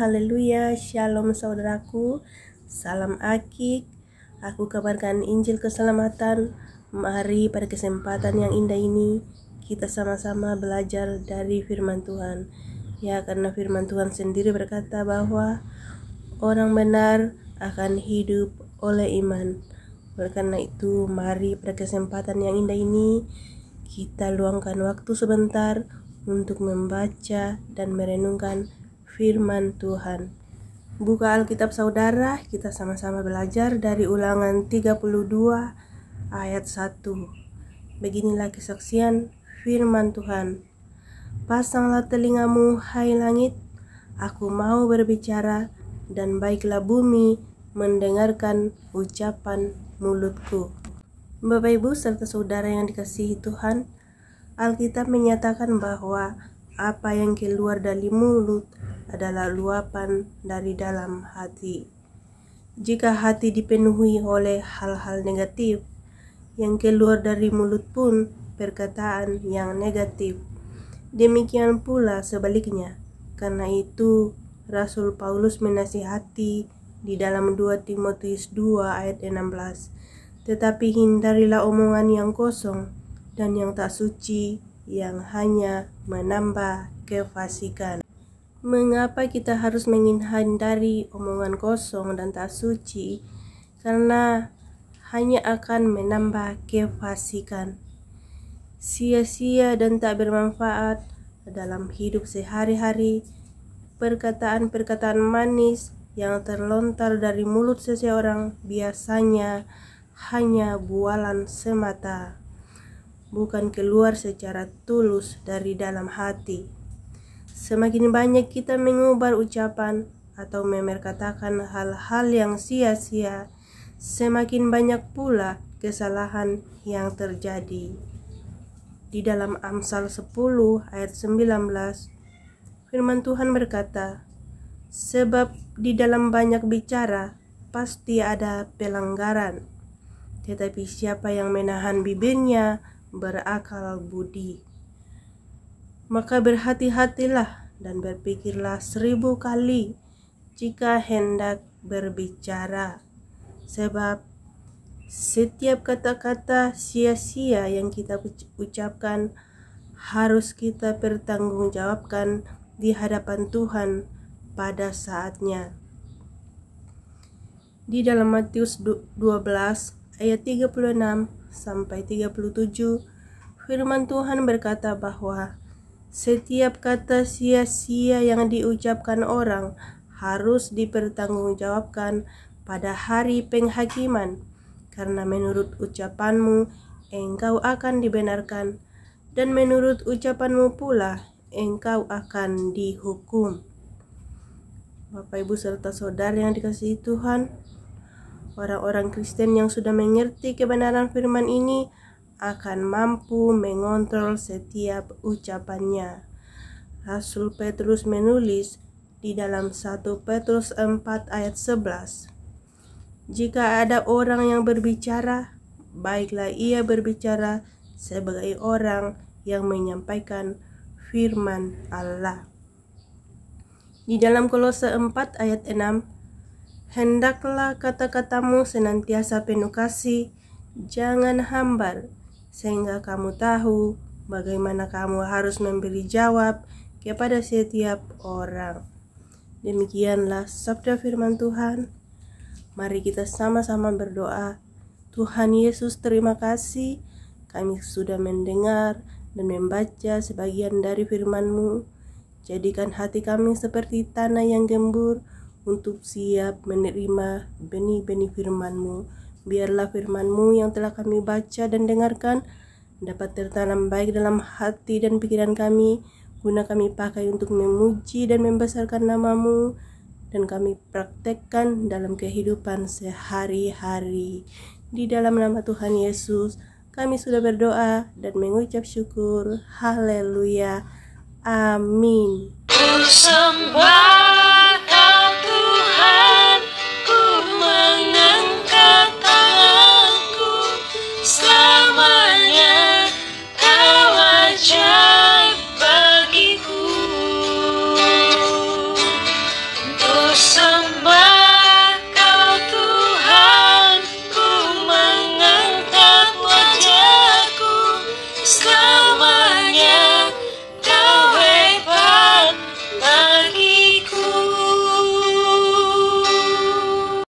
haleluya, shalom saudaraku, salam akik, aku kabarkan Injil keselamatan, mari pada kesempatan yang indah ini, kita sama-sama belajar dari firman Tuhan. Ya, karena firman Tuhan sendiri berkata bahwa orang benar akan hidup oleh iman. Oleh karena itu, mari pada kesempatan yang indah ini, kita luangkan waktu sebentar untuk membaca dan merenungkan firman Tuhan. Buka Alkitab saudara, kita sama-sama belajar dari ulangan 32 ayat 1. Beginilah kesaksian firman Tuhan. Pasanglah telingamu, hai langit, aku mau berbicara, dan baiklah bumi mendengarkan ucapan mulutku. Bapak Ibu serta saudara yang dikasihi Tuhan, Alkitab menyatakan bahwa apa yang keluar dari mulut adalah luapan dari dalam hati. Jika hati dipenuhi oleh hal-hal negatif, yang keluar dari mulut pun perkataan yang negatif. Demikian pula sebaliknya. Karena itu, Rasul Paulus menasihati di dalam 2 Timotius 2 ayat 16. Tetapi hindarilah omongan yang kosong dan yang tak suci yang hanya menambah kefasikan mengapa kita harus menghindari omongan kosong dan tak suci karena hanya akan menambah kefasikan sia-sia dan tak bermanfaat dalam hidup sehari-hari perkataan-perkataan manis yang terlontar dari mulut seseorang biasanya hanya bualan semata bukan keluar secara tulus dari dalam hati Semakin banyak kita mengubar ucapan atau memerkatakan hal-hal yang sia-sia, semakin banyak pula kesalahan yang terjadi. Di dalam Amsal 10 ayat 19, firman Tuhan berkata, Sebab di dalam banyak bicara, pasti ada pelanggaran. Tetapi siapa yang menahan bibirnya, berakal budi maka berhati-hatilah dan berpikirlah seribu kali jika hendak berbicara, sebab setiap kata-kata sia-sia yang kita ucapkan harus kita pertanggungjawabkan di hadapan Tuhan pada saatnya. Di dalam Matius 12 ayat 36 sampai 37, firman Tuhan berkata bahwa setiap kata sia-sia yang diucapkan orang harus dipertanggungjawabkan pada hari penghakiman, karena menurut ucapanmu engkau akan dibenarkan, dan menurut ucapanmu pula engkau akan dihukum. Bapak, ibu, serta saudara yang dikasihi Tuhan, orang-orang Kristen yang sudah mengerti kebenaran firman ini akan mampu mengontrol setiap ucapannya. Rasul Petrus menulis di dalam 1 Petrus 4 ayat 11. Jika ada orang yang berbicara, baiklah ia berbicara sebagai orang yang menyampaikan firman Allah. Di dalam Kolose 4 ayat 6, hendaklah kata-katamu senantiasa penuh kasih, jangan hambar, sehingga kamu tahu bagaimana kamu harus memberi jawab kepada setiap orang. Demikianlah sabda firman Tuhan. Mari kita sama-sama berdoa. Tuhan Yesus, terima kasih. Kami sudah mendengar dan membaca sebagian dari firman-Mu. Jadikan hati kami seperti tanah yang gembur untuk siap menerima benih-benih firman-Mu Biarlah firman-Mu yang telah kami baca dan dengarkan dapat tertanam baik dalam hati dan pikiran kami, guna kami pakai untuk memuji dan membesarkan namamu, dan kami praktekkan dalam kehidupan sehari-hari. Di dalam nama Tuhan Yesus, kami sudah berdoa dan mengucap syukur. Haleluya. Amin.